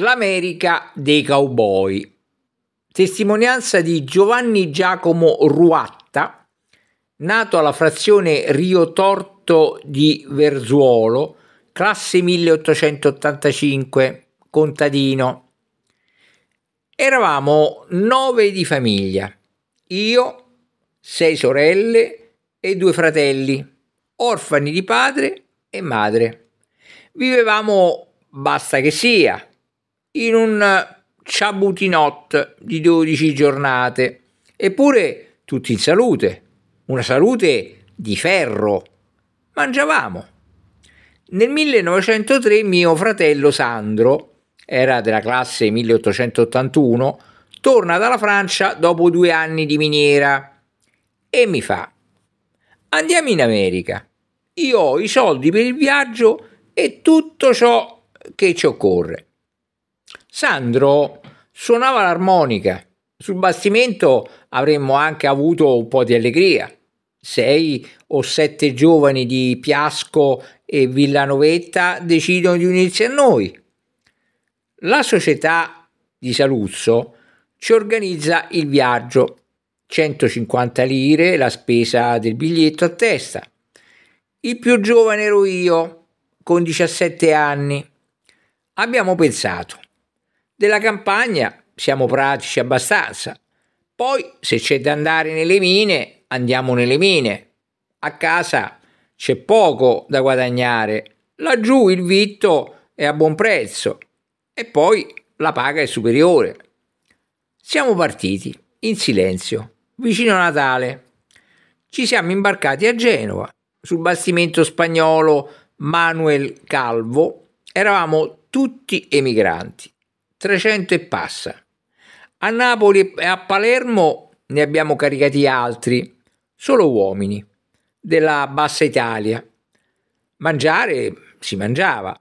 L'America dei cowboy. Testimonianza di Giovanni Giacomo Ruatta, nato alla frazione Rio Torto di Verzuolo, classe 1885, contadino. Eravamo nove di famiglia, io, sei sorelle e due fratelli, orfani di padre e madre. Vivevamo basta che sia in un ciabutinot di 12 giornate, eppure tutti in salute, una salute di ferro. Mangiavamo. Nel 1903 mio fratello Sandro, era della classe 1881, torna dalla Francia dopo due anni di miniera e mi fa andiamo in America. Io ho i soldi per il viaggio e tutto ciò che ci occorre. Sandro suonava l'armonica. Sul bastimento avremmo anche avuto un po' di allegria. Sei o sette giovani di Piasco e Villanovetta decidono di unirsi a noi. La società di Saluzzo ci organizza il viaggio, 150 lire la spesa del biglietto a testa. Il più giovane ero io, con 17 anni. Abbiamo pensato, della campagna siamo pratici abbastanza. Poi se c'è da andare nelle mine, andiamo nelle mine. A casa c'è poco da guadagnare. Laggiù il vitto è a buon prezzo e poi la paga è superiore. Siamo partiti in silenzio, vicino a Natale. Ci siamo imbarcati a Genova, sul bastimento spagnolo Manuel Calvo. Eravamo tutti emigranti. 300 e passa. A Napoli e a Palermo ne abbiamo caricati altri, solo uomini, della Bassa Italia. Mangiare si mangiava.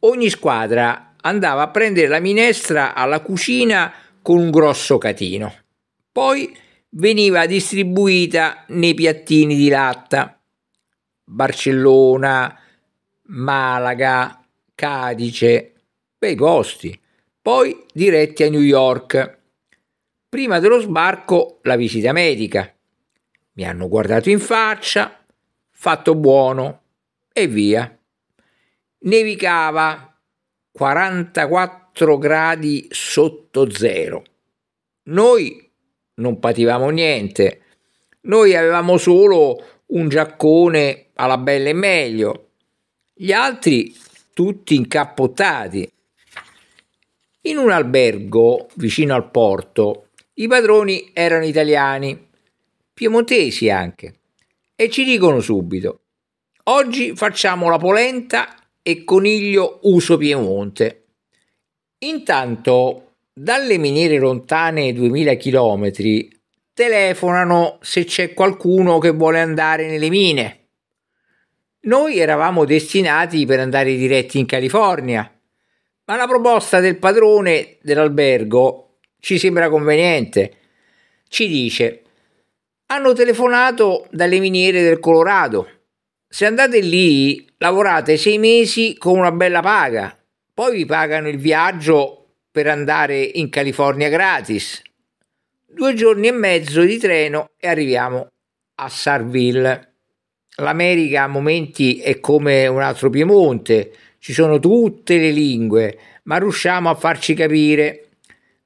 Ogni squadra andava a prendere la minestra alla cucina con un grosso catino. Poi veniva distribuita nei piattini di latta. Barcellona, Malaga, Cadice, bei costi poi diretti a New York. Prima dello sbarco la visita medica. Mi hanno guardato in faccia, fatto buono e via. Nevicava 44 gradi sotto zero. Noi non pativamo niente, noi avevamo solo un giaccone alla bella e meglio, gli altri tutti incappottati. In un albergo vicino al porto i padroni erano italiani, piemontesi anche, e ci dicono subito, oggi facciamo la polenta e coniglio uso Piemonte. Intanto dalle miniere lontane 2000 km telefonano se c'è qualcuno che vuole andare nelle mine. Noi eravamo destinati per andare diretti in California, ma la proposta del padrone dell'albergo ci sembra conveniente. Ci dice, hanno telefonato dalle miniere del Colorado. Se andate lì, lavorate sei mesi con una bella paga, poi vi pagano il viaggio per andare in California gratis. Due giorni e mezzo di treno e arriviamo a Sarville. L'America a momenti è come un altro Piemonte ci sono tutte le lingue, ma riusciamo a farci capire.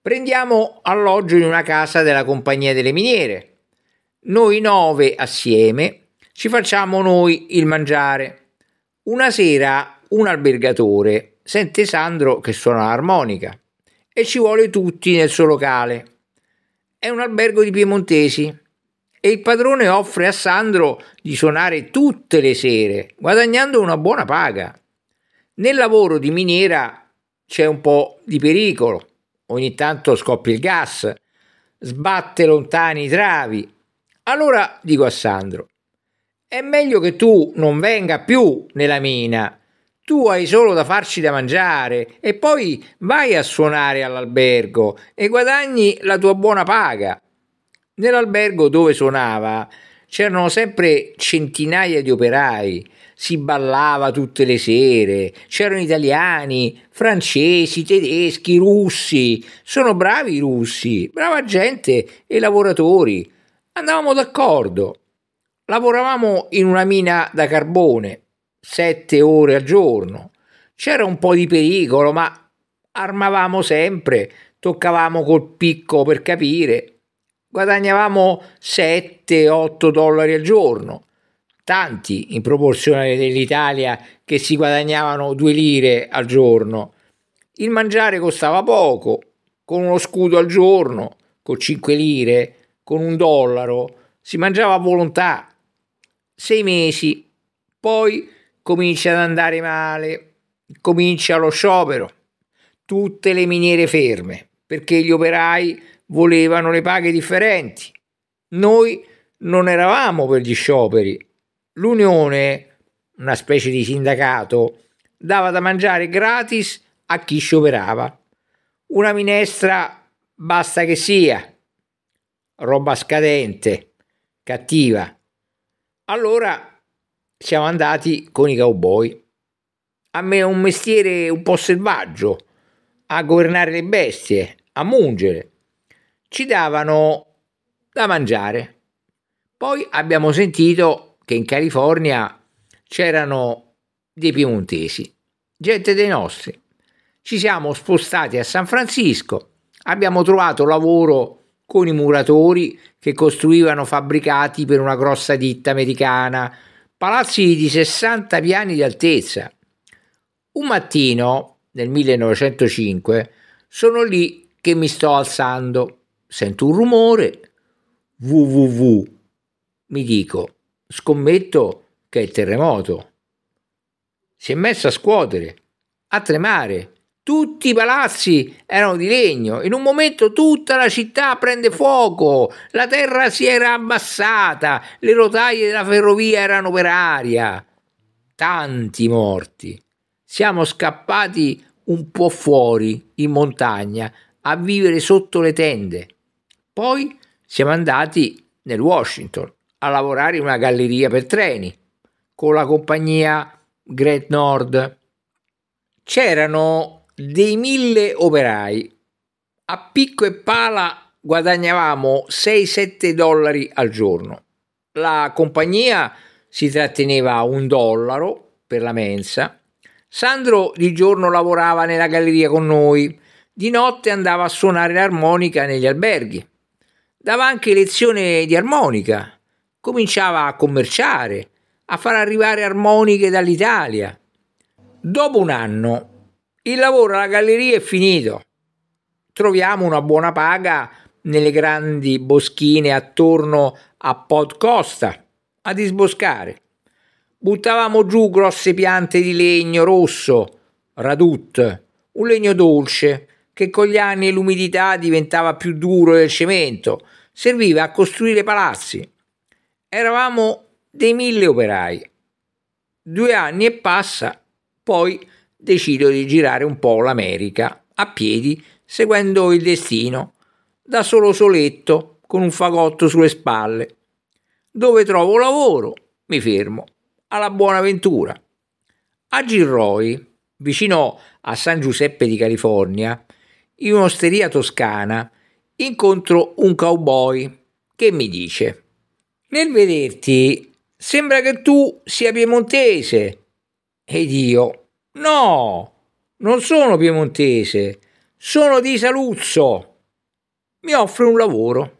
Prendiamo alloggio in una casa della compagnia delle miniere. Noi nove assieme ci facciamo noi il mangiare. Una sera un albergatore sente Sandro che suona l'armonica e ci vuole tutti nel suo locale. È un albergo di piemontesi e il padrone offre a Sandro di suonare tutte le sere, guadagnando una buona paga. Nel lavoro di miniera c'è un po' di pericolo, ogni tanto scoppia il gas, sbatte lontani i travi. Allora dico a Sandro, è meglio che tu non venga più nella mina, tu hai solo da farci da mangiare e poi vai a suonare all'albergo e guadagni la tua buona paga. Nell'albergo dove suonava c'erano sempre centinaia di operai si ballava tutte le sere, c'erano italiani, francesi, tedeschi, russi, sono bravi i russi, brava gente e lavoratori. Andavamo d'accordo. Lavoravamo in una mina da carbone, sette ore al giorno. C'era un po' di pericolo, ma armavamo sempre, toccavamo col picco per capire. Guadagnavamo 7-8 dollari al giorno tanti in proporzione dell'Italia che si guadagnavano due lire al giorno. Il mangiare costava poco, con uno scudo al giorno, con 5 lire, con un dollaro, si mangiava a volontà. Sei mesi, poi comincia ad andare male, comincia lo sciopero, tutte le miniere ferme, perché gli operai volevano le paghe differenti. Noi non eravamo per gli scioperi, l'Unione, una specie di sindacato, dava da mangiare gratis a chi scioperava. Una minestra basta che sia, roba scadente, cattiva. Allora siamo andati con i cowboy. A me è un mestiere un po' selvaggio, a governare le bestie, a mungere. Ci davano da mangiare. Poi abbiamo sentito che in California c'erano dei piemontesi, gente dei nostri. Ci siamo spostati a San Francisco, abbiamo trovato lavoro con i muratori che costruivano fabbricati per una grossa ditta americana, palazzi di 60 piani di altezza. Un mattino, nel 1905, sono lì che mi sto alzando, sento un rumore, www, mi dico, scommetto che il terremoto. Si è messo a scuotere, a tremare. Tutti i palazzi erano di legno. In un momento tutta la città prende fuoco. La terra si era abbassata. Le rotaie della ferrovia erano per aria. Tanti morti. Siamo scappati un po' fuori, in montagna, a vivere sotto le tende. Poi siamo andati nel Washington a lavorare in una galleria per treni con la compagnia Great Nord. C'erano dei mille operai. A picco e pala guadagnavamo 6-7 dollari al giorno. La compagnia si tratteneva un dollaro per la mensa. Sandro di giorno lavorava nella galleria con noi, di notte andava a suonare l'armonica negli alberghi. Dava anche lezione di armonica cominciava a commerciare, a far arrivare armoniche dall'Italia. Dopo un anno il lavoro alla galleria è finito. Troviamo una buona paga nelle grandi boschine attorno a Pod Costa a disboscare. Buttavamo giù grosse piante di legno rosso, radut, un legno dolce che con gli anni e l'umidità diventava più duro del cemento, serviva a costruire palazzi eravamo dei mille operai. Due anni e passa, poi decido di girare un po' l'America a piedi, seguendo il destino, da solo soletto, con un fagotto sulle spalle. Dove trovo lavoro, mi fermo, alla Buonaventura. A Gilroy, vicino a San Giuseppe di California, in un'osteria toscana, incontro un cowboy che mi dice nel vederti sembra che tu sia piemontese. Ed io, no, non sono piemontese, sono di Saluzzo. Mi offre un lavoro.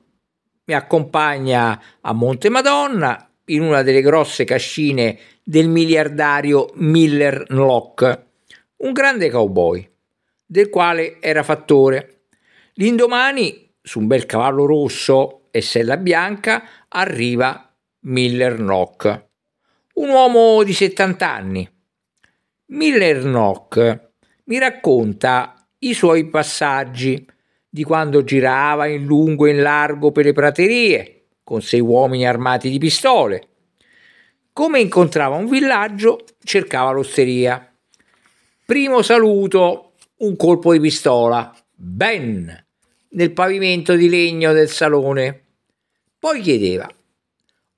Mi accompagna a Monte Madonna in una delle grosse cascine del miliardario Miller Locke, un grande cowboy, del quale era fattore. L'indomani, su un bel cavallo rosso e sella bianca, arriva Miller Nock, un uomo di 70 anni. Miller Nock mi racconta i suoi passaggi di quando girava in lungo e in largo per le praterie con sei uomini armati di pistole. Come incontrava un villaggio, cercava l'osteria. Primo saluto, un colpo di pistola, ben nel pavimento di legno del salone. Poi chiedeva,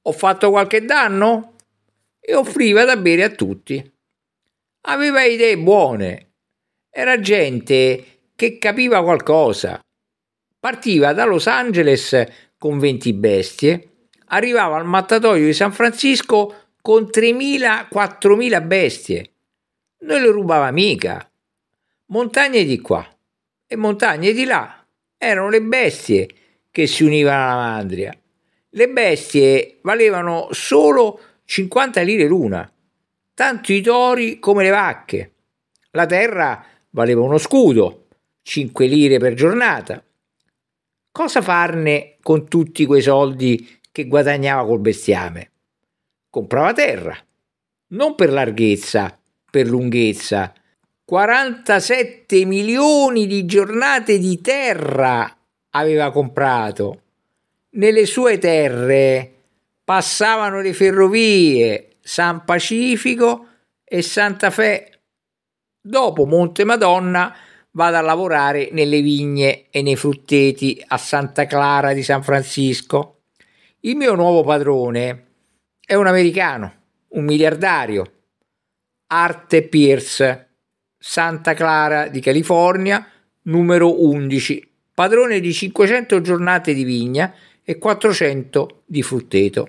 ho fatto qualche danno? E offriva da bere a tutti. Aveva idee buone, era gente che capiva qualcosa. Partiva da Los Angeles con 20 bestie, arrivava al mattatoio di San Francisco con 3.000-4.000 bestie. Non le rubava mica. Montagne di qua e montagne di là erano le bestie che si univano alla mandria le bestie valevano solo 50 lire l'una, tanto i tori come le vacche. La terra valeva uno scudo, 5 lire per giornata. Cosa farne con tutti quei soldi che guadagnava col bestiame? Comprava terra, non per larghezza, per lunghezza. 47 milioni di giornate di terra aveva comprato nelle sue terre passavano le ferrovie San Pacifico e Santa Fe. Dopo Monte Madonna vado a lavorare nelle vigne e nei frutteti a Santa Clara di San Francisco. Il mio nuovo padrone è un americano, un miliardario, Arte Pierce, Santa Clara di California, numero 11, padrone di 500 giornate di vigna e 400 di frutteto.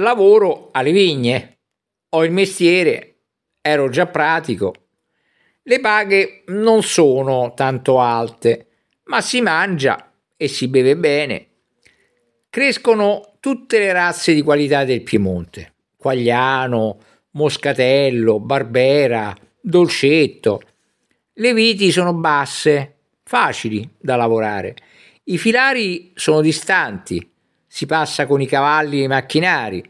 Lavoro alle vigne, ho il mestiere, ero già pratico. Le paghe non sono tanto alte, ma si mangia e si beve bene. Crescono tutte le razze di qualità del Piemonte, quagliano, moscatello, barbera, dolcetto. Le viti sono basse, facili da lavorare i filari sono distanti, si passa con i cavalli e i macchinari.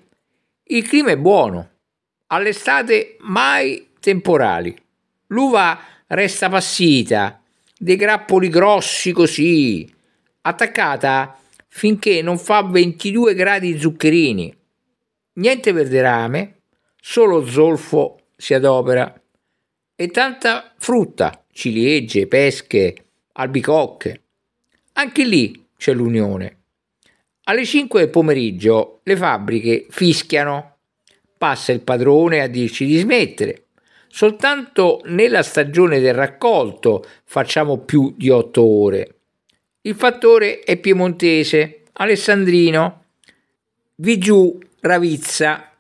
Il clima è buono, all'estate mai temporali. L'uva resta passita, dei grappoli grossi così, attaccata finché non fa 22 gradi zuccherini. Niente verderame, solo zolfo si adopera e tanta frutta, ciliegie, pesche, albicocche. Anche lì c'è l'unione. Alle 5 del pomeriggio le fabbriche fischiano, passa il padrone a dirci di smettere. Soltanto nella stagione del raccolto facciamo più di 8 ore. Il fattore è piemontese, alessandrino, Vigiù Ravizza.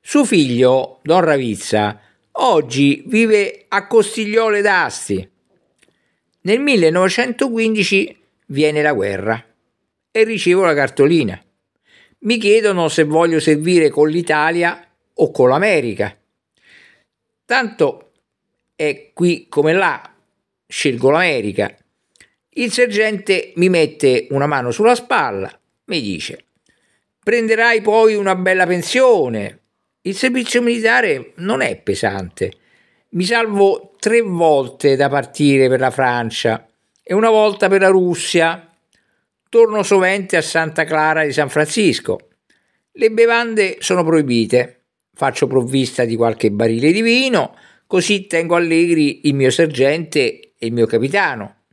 Suo figlio, Don Ravizza, oggi vive a Costigliole d'Asti. Nel 1915 viene la guerra e ricevo la cartolina. Mi chiedono se voglio servire con l'Italia o con l'America. Tanto è qui come là, scelgo l'America. Il sergente mi mette una mano sulla spalla, mi dice, prenderai poi una bella pensione. Il servizio militare non è pesante. Mi salvo tre volte da partire per la Francia e una volta per la Russia. Torno sovente a Santa Clara di San Francisco. Le bevande sono proibite. Faccio provvista di qualche barile di vino, così tengo allegri il mio sergente e il mio capitano.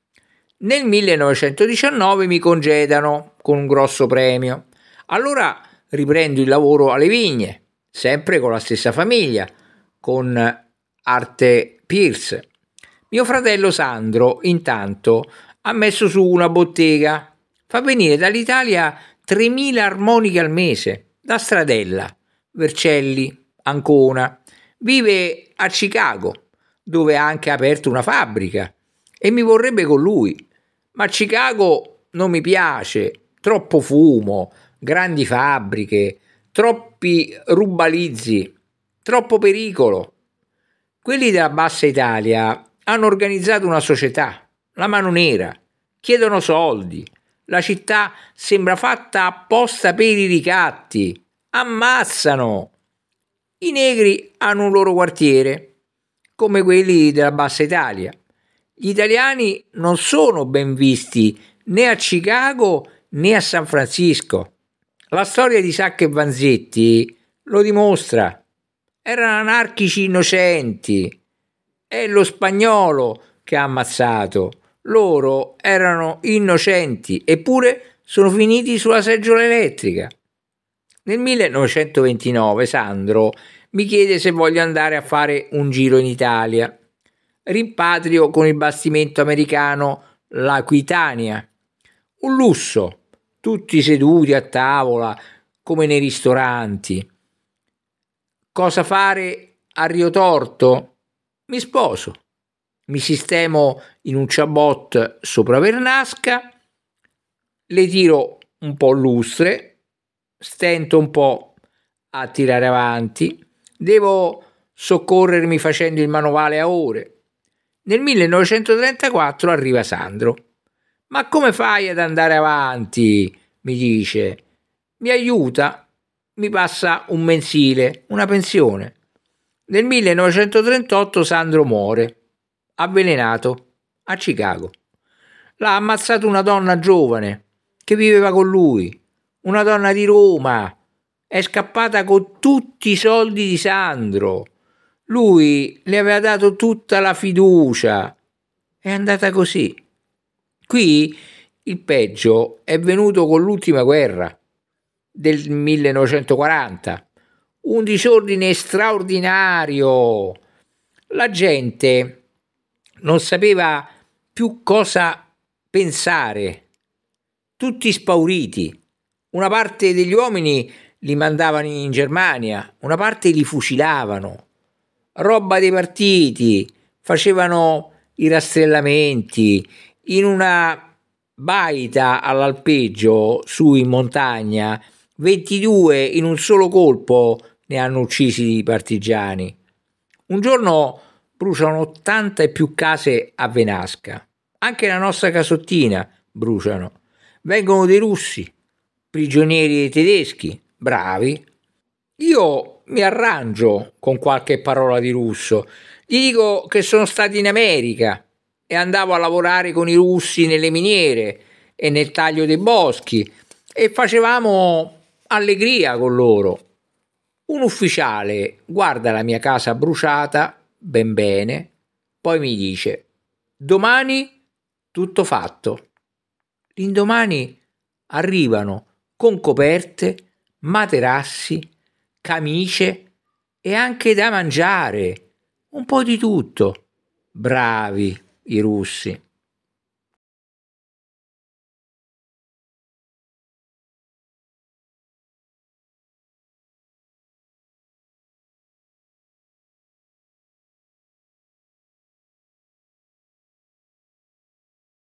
Nel 1919 mi congedano con un grosso premio. Allora riprendo il lavoro alle vigne, sempre con la stessa famiglia, con Arte Pierce. Mio fratello Sandro, intanto, ha messo su una bottega. Fa venire dall'Italia 3.000 armoniche al mese, da Stradella, Vercelli, Ancona. Vive a Chicago, dove ha anche aperto una fabbrica, e mi vorrebbe con lui. Ma Chicago non mi piace, troppo fumo, grandi fabbriche, troppi rubalizzi, troppo pericolo. Quelli della Bassa Italia hanno organizzato una società, la mano nera, chiedono soldi, la città sembra fatta apposta per i ricatti, ammazzano. I negri hanno un loro quartiere, come quelli della Bassa Italia. Gli italiani non sono ben visti né a Chicago né a San Francisco. La storia di Sacca e Vanzetti lo dimostra. Erano anarchici innocenti, è lo spagnolo che ha ammazzato. Loro erano innocenti, eppure sono finiti sulla seggiola elettrica. Nel 1929 Sandro mi chiede se voglio andare a fare un giro in Italia. Rimpatrio con il bastimento americano l'Aquitania. Un lusso, tutti seduti a tavola come nei ristoranti. Cosa fare a Rio Torto? mi sposo, mi sistemo in un ciabot sopra Vernasca, le tiro un po' lustre, stento un po' a tirare avanti, devo soccorrermi facendo il manovale a ore. Nel 1934 arriva Sandro. Ma come fai ad andare avanti? mi dice. Mi aiuta, mi passa un mensile, una pensione. Nel 1938 Sandro muore, avvelenato, a Chicago. L'ha ammazzato una donna giovane che viveva con lui, una donna di Roma. È scappata con tutti i soldi di Sandro. Lui le aveva dato tutta la fiducia. È andata così. Qui il peggio è venuto con l'ultima guerra del 1940 un disordine straordinario. La gente non sapeva più cosa pensare, tutti spauriti. Una parte degli uomini li mandavano in Germania, una parte li fucilavano. Roba dei partiti, facevano i rastrellamenti. In una baita all'alpeggio su in montagna, 22 in un solo colpo ne hanno uccisi i partigiani. Un giorno bruciano 80 e più case a Venasca. Anche la nostra casottina bruciano. Vengono dei russi, prigionieri tedeschi, bravi. Io mi arrangio con qualche parola di russo. Gli dico che sono stato in America e andavo a lavorare con i russi nelle miniere e nel taglio dei boschi e facevamo allegria con loro. Un ufficiale guarda la mia casa bruciata ben bene, poi mi dice domani tutto fatto. L'indomani arrivano con coperte, materassi, camicie e anche da mangiare, un po' di tutto. Bravi i russi.